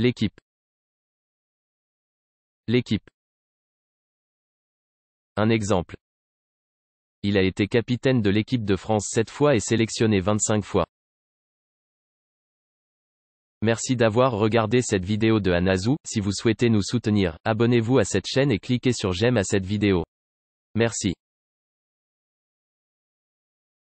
L'équipe. L'équipe. Un exemple. Il a été capitaine de l'équipe de France 7 fois et sélectionné 25 fois. Merci d'avoir regardé cette vidéo de Anazou, si vous souhaitez nous soutenir, abonnez-vous à cette chaîne et cliquez sur j'aime à cette vidéo. Merci.